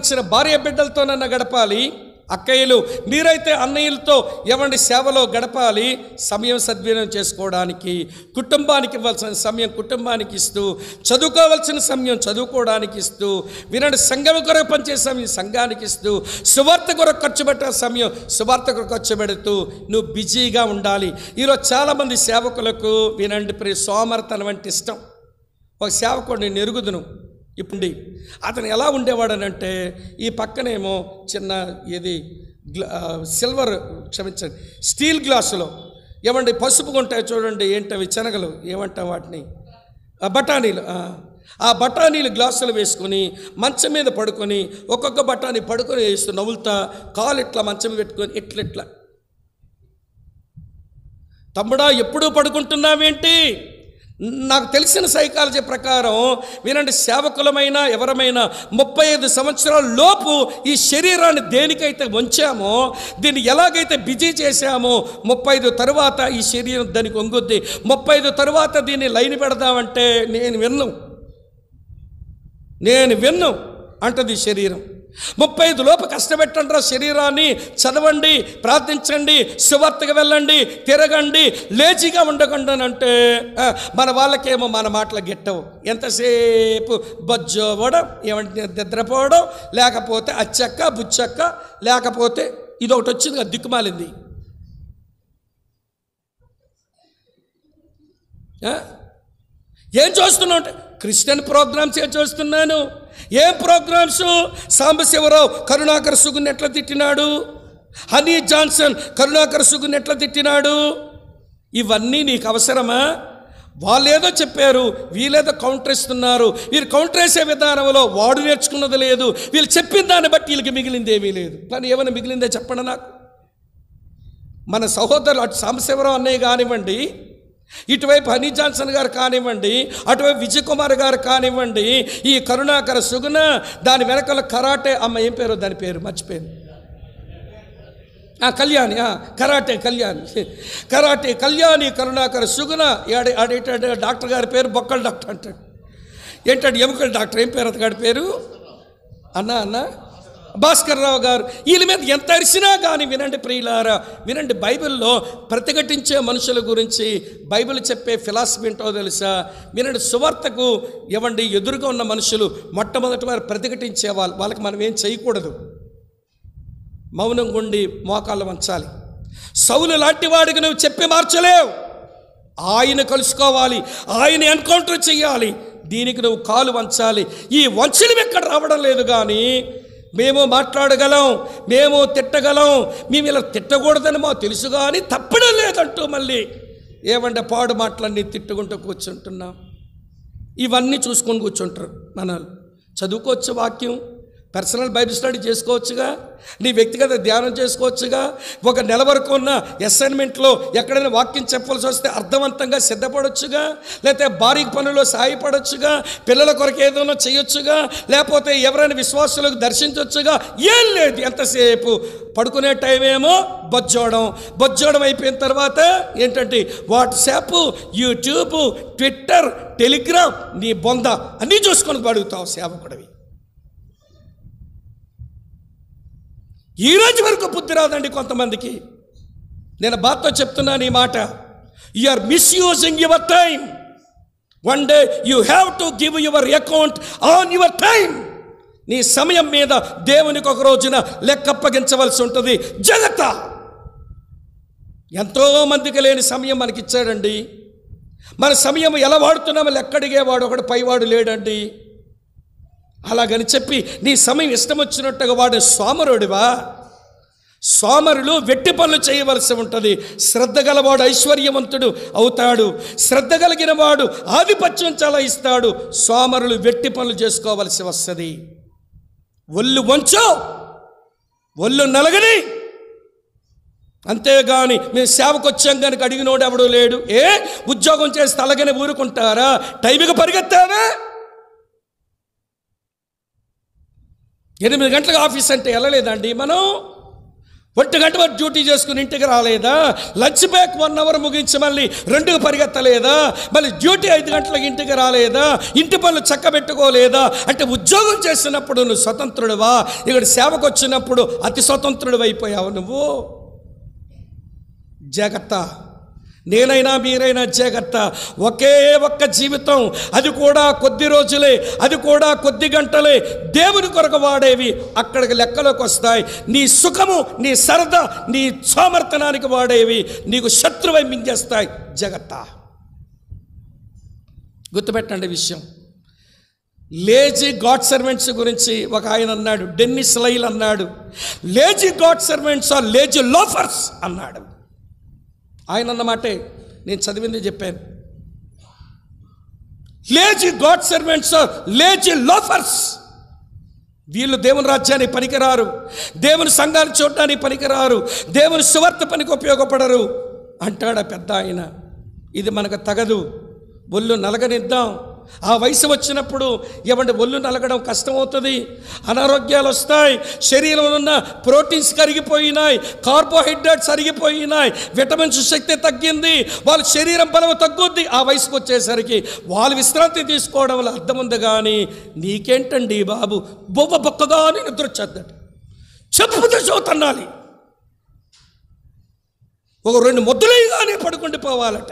ఇచ్చిన భార్య బిడ్డలతో నన్ను గడపాలి అక్కయ్యలు మీరైతే అన్నయ్యలతో ఎవండి సేవలో గడపాలి సమయం సద్వినియోగం చేసుకోవడానికి కుటుంబానికి ఇవ్వాల్సిన సమయం కుటుంబానికి ఇస్తూ చదువుకోవాల్సిన సమయం చదువుకోవడానికి ఇస్తూ వినండి సంఘం కొరకు పనిచేసే సమయం సంఘానికి ఇస్తూ సువార్త కొరకు ఖర్చు పెట్టే సమయం సువార్త కొరకు ఖర్చు పెడుతూ నువ్వు బిజీగా ఉండాలి ఈరోజు చాలామంది సేవకులకు వినండి ప్రి సోమర్తనం అంటే ఇష్టం ఒక సేవకుడిని నెరుగుదును ఇప్పుడు అతను ఎలా ఉండేవాడనంటే ఈ పక్కనేమో చిన్న ఇది సిల్వర్ క్షమించండి స్టీల్ గ్లాసులో ఏమండి పసుపు కొంటాయి చూడండి ఏంటవి శనగలు ఏమంటాం వాటిని బఠానీలు ఆ బఠానీలు గ్లాసులు వేసుకొని మంచం మీద పడుకొని ఒక్కొక్క బఠానీ పడుకొని వేస్తూ నవ్వులుతా కాలు ఇట్లా మంచం పెట్టుకొని ఇట్లా ఇట్లా తమ్ముడా ఎప్పుడూ పడుకుంటున్నావేంటి నాకు తెలిసిన సైకాలజీ ప్రకారం వినండి సేవకులమైనా ఎవరమైనా ముప్పై ఐదు సంవత్సరాల లోపు ఈ శరీరాన్ని దేనికైతే వంచామో దీన్ని ఎలాగైతే బిజీ చేశామో ముప్పై ఐదు తర్వాత ఈ శరీరం దానికి వంగుద్ది ముప్పై ఐదు తర్వాత దీన్ని లైన్ పెడదామంటే నేను విన్ను నేను విన్ను అంటది శరీరం ముప్పై ఐదు లోపు కష్టపెట్టండి శరీరాన్ని చదవండి ప్రార్థించండి శివార్తకు వెళ్ళండి తిరగండి లేజీగా ఉండకండి అంటే మన వాళ్ళకేమో మన మాటలు గెట్టవు ఎంతసేపు బజ్జోవడం ఏమంటే నిద్రపోవడం లేకపోతే అచ్చక్క బుచ్చక్క లేకపోతే ఇది ఒకటి వచ్చింది దిక్కుమాలింది ఏం చూస్తున్నావు అంటే క్రిస్టియన్ ప్రోగ్రామ్స్ ఏం చూస్తున్నాను ఏం ప్రోగ్రామ్స్ సాంబశివరావు కరుణాకర్ సుగుని ఎట్లా తిట్టినాడు హనీ జాన్సన్ కరుణాకర్ సుగుని ఎట్లా తిట్టినాడు ఇవన్నీ నీకు అవసరమా వాళ్ళేదో చెప్పారు వీళ్ళేదో కౌంటర్ ఇస్తున్నారు వీరు కౌంటర్ వేసే విధానంలో వాడు నేర్చుకున్నది లేదు వీళ్ళు చెప్పిన దాన్ని బట్టి వీళ్ళకి మిగిలింది ఏమీ లేదు కానీ ఏమైనా మిగిలిందే చెప్పండి నాకు మన సహోదరులు అటు సాంబశివరావు అన్నయ్య కానివ్వండి ఇటువైపు హనీ జాన్సన్ గారు కానివ్వండి అటువైపు విజయ్ కుమార్ గారు కానివ్వండి ఈ కరుణాకర సుగుణ దాని వెనకల కరాటే అమ్మ ఏం పేరు దాని పేరు మర్చిపోయింది కళ్యాణి కరాటే కళ్యాణి కరాటే కళ్యాణి కరుణాకర సుగుణ ఆడే ఆడేటాడు డాక్టర్ గారి పేరు బొక్కల డాక్టర్ అంటాడు ఏంటాడు ఎముకల డాక్టర్ ఏం పేరు అతగాడి పేరు అన్నా అన్నా భాస్కర్ రావు గారు వీళ్ళ మీద ఎంత అరిసినా కానీ వినండి ప్రియులారా వినండి బైబిల్లో ప్రతిఘటించే మనుషుల గురించి బైబిల్ చెప్పే ఫిలాసఫీ ఏంటో తెలుసా వినండి సువార్తకు ఇవ్వండి ఎదురుగా ఉన్న మనుషులు మొట్టమొదటి వారు ప్రతిఘటించే వాళ్ళు వాళ్ళకి మనం ఏం చేయకూడదు మౌనం గుండి మోకాళ్ళు వంచాలి సౌలు లాంటి వాడికి నువ్వు చెప్పి మార్చలేవు ఆయన కలుసుకోవాలి ఆయన ఎన్కౌంటర్ చేయాలి దీనికి నువ్వు కాలు వంచాలి ఈ వంచడం ఎక్కడ రావడం లేదు కానీ మేము మాట్లాడగలం మేము తిట్టగలం మేము ఇలా తిట్టకూడదని మాకు తెలుసు కానీ తప్పడం లేదంటూ మళ్ళీ ఏమంటే పాడు మాటలన్నీ తిట్టుకుంటూ కూర్చుంటున్నాం ఇవన్నీ చూసుకొని కూర్చుంటారు మనల్ని చదువుకోవచ్చు వాక్యం పర్సనల్ బైబిల్ స్టడీ చేసుకోవచ్చుగా నీ వ్యక్తిగత ధ్యానం చేసుకోవచ్చుగా ఒక నెల వరకు ఉన్న అసైన్మెంట్లో ఎక్కడైనా వాక్యం చెప్పవలసి వస్తే అర్థవంతంగా సిద్ధపడొచ్చుగా లేకపోతే భారీ పనుల్లో సహాయపడొచ్చుగా పిల్లల కొరకు ఏదైనా చేయొచ్చుగా లేకపోతే ఎవరైనా విశ్వాసులకు దర్శించవచ్చుగా ఏం లేదు ఎంతసేపు పడుకునే టైం ఏమో బొజ్జోడం బొజ్జోడం అయిపోయిన తర్వాత ఏంటంటే వాట్సాప్ యూట్యూబ్ ట్విట్టర్ టెలిగ్రామ్ నీ బొంద అన్నీ చూసుకొని పడుగుతావు సేవకుడవి ఈ రోజు వరకు బుద్ధి రాదండి కొంతమందికి నేను బాధతో చెప్తున్నాను ఈ మాట you are misusing your time one day you have to give your account on your time నీ సమయం మీద దేవునికి ఒక రోజున లెక్కప్పగించవలసి ఉంటుంది జగత ఎంతోమందికి లేని సమయం మనకి ఇచ్చాడండి మన సమయం ఎలా వాడుతున్నామో వాడు ఒకడు పైవాడు లేడండి అలాగని చెప్పి నీ సమయం ఇష్టం వచ్చినట్టుగా వాడు సోమరుడివా సోమరులు వెట్టి పనులు చేయవలసి ఉంటుంది శ్రద్ధ గలవాడు ఐశ్వర్యవంతుడు అవుతాడు శ్రద్ధ కలిగిన వాడు ఆధిపత్యం ఇస్తాడు సోమరులు వెట్టి పనులు చేసుకోవలసి వస్తుంది ఒళ్ళు వంచు ఒళ్ళు నలగని అంతేగాని మేము సేవకు వచ్చాం కనుక అడిగినోడు ఎవడో లేడు ఏ ఉద్యోగం చేసి తలగని ఊరుకుంటారా టైంకి పరిగెత్తావా ఎనిమిది గంటలకు ఆఫీస్ అంటే వెళ్ళలేదండి మనం ఒంటి గంట వరకు డ్యూటీ చేసుకుని ఇంటికి రాలేదా లంచ్ బ్యాక్ వన్ అవర్ ముగించి మళ్ళీ రెండుకు పరిగెత్తలేదా మళ్ళీ డ్యూటీ ఐదు గంటలకు ఇంటికి రాలేదా ఇంటి పనులు చక్కబెట్టుకోలేదా అంటే ఉద్యోగం చేసినప్పుడు నువ్వు స్వతంత్రుడువా ఇక్కడ సేవకు వచ్చినప్పుడు అతి స్వతంత్రుడు అయిపోయావు నువ్వు జాగ్రత్త నేనైనా మీరైనా చేకత్త ఒకే ఒక్క జీవితం అది కూడా కొద్ది రోజులే అది కూడా కొద్ది గంటలే దేవుని కొరకు వాడేవి అక్కడికి లెక్కలోకి వస్తాయి నీ సుఖము నీ సరదా నీ సోమర్థనానికి వాడేవి నీకు శత్రువై మింగేస్తాయి జగత్త గుర్తుపెట్టండి విషయం లేజీ గాడ్ సర్వెంట్స్ గురించి ఒక ఆయన అన్నాడు డెన్నిస్ లైల్ అన్నాడు lazy god servants are lazy loafers అన్నాడు ఆయన అన్నమాటే నేను చదివింది చెప్పాను లేచి గాడ్ సర్వెంట్స్ లేచి లోఫర్స్ వీళ్ళు దేవుని రాజ్యానికి పనికిరారు దేవుని సంఘాన్ని చూడటానికి పనికిరారు దేవుని సువర్త పనికి ఉపయోగపడరు అంటాడు పెద్ద ఆయన ఇది మనకు తగదు ఒళ్ళు నలగనిద్దాం ఆ వయసు వచ్చినప్పుడు ఏమంటే ఒళ్ళు నలగడం కష్టమవుతుంది అనారోగ్యాలు వస్తాయి శరీరంలో ఉన్న ప్రోటీన్స్ కరిగిపోయినాయి కార్బోహైడ్రేట్స్ అరిగిపోయినాయి విటమిన్స్ శక్తి తగ్గింది వాళ్ళ శరీరం బలం తగ్గుద్ది ఆ వయసుకు వచ్చేసరికి వాళ్ళు విశ్రాంతి తీసుకోవడం వల్ల అర్థం ఉంది కానీ నీకేంటండి బాబు బొమ్మ బొక్కగా నిద్ర వచ్చేద్దండి చెప్పుతో చూతన్నాలి ఒక రెండు ముద్దలే కానీ పడుకుండి పోవాలట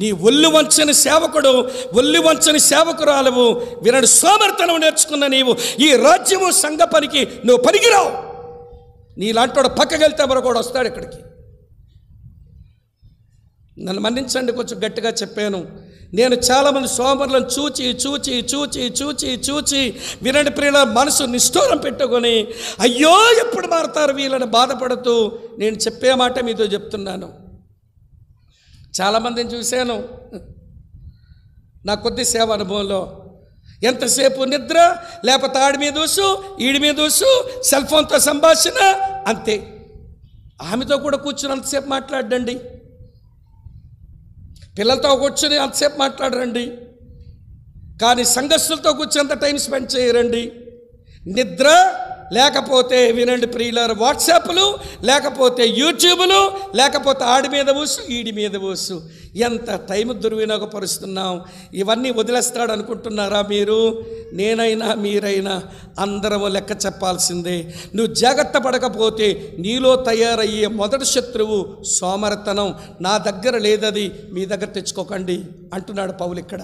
నీ ఒళ్ళు వంచని సేవకుడు ఒళ్ళు వంచని సేవకురాలవు వినడు సోమర్తనం నేర్చుకున్న నీవు ఈ రాజ్యము సంఘ పనికి నువ్వు పనికిరావు నీలాంటి పక్కకి వెళ్తే మరొకడు వస్తాడు ఇక్కడికి నన్ను మన్నించండి కొంచెం గట్టిగా చెప్పాను నేను చాలామంది సోమరులను చూచి చూచి చూచి చూచి చూచి వినడి ప్రియుల మనసు నిష్ఠూరం పెట్టుకొని అయ్యో ఎప్పుడు మారుతారు వీళ్ళని బాధపడుతూ నేను చెప్పే మాట మీతో చెప్తున్నాను చాలామందిని చూశాను నా కొద్ది సేవ అనుభవంలో ఎంతసేపు నిద్ర లేకపోతే ఆడి మీద ఊసు ఈడి మీద ఊసు సెల్ ఫోన్తో సంభాషణ అంతే ఆమెతో కూడా కూర్చుని అంతసేపు మాట్లాడండి పిల్లలతో కూర్చుని అంతసేపు మాట్లాడరండి కానీ సంఘస్సులతో కూర్చుని అంత టైం స్పెండ్ చేయరండి నిద్ర లేకపోతే వినండి ప్రియులారు వాట్సాప్లు లేకపోతే యూట్యూబ్లు లేకపోతే ఆడి మీద పోసు ఈడి మీద పోసు ఎంత టైం దుర్వినియోగపరుస్తున్నాం ఇవన్నీ వదిలేస్తాడు అనుకుంటున్నారా మీరు నేనైనా మీరైనా అందరము లెక్క చెప్పాల్సిందే నువ్వు జాగ్రత్త పడకపోతే నీలో తయారయ్యే మొదటి శత్రువు సోమరతనం నా దగ్గర లేదది మీ దగ్గర తెచ్చుకోకండి అంటున్నాడు పౌలు ఇక్కడ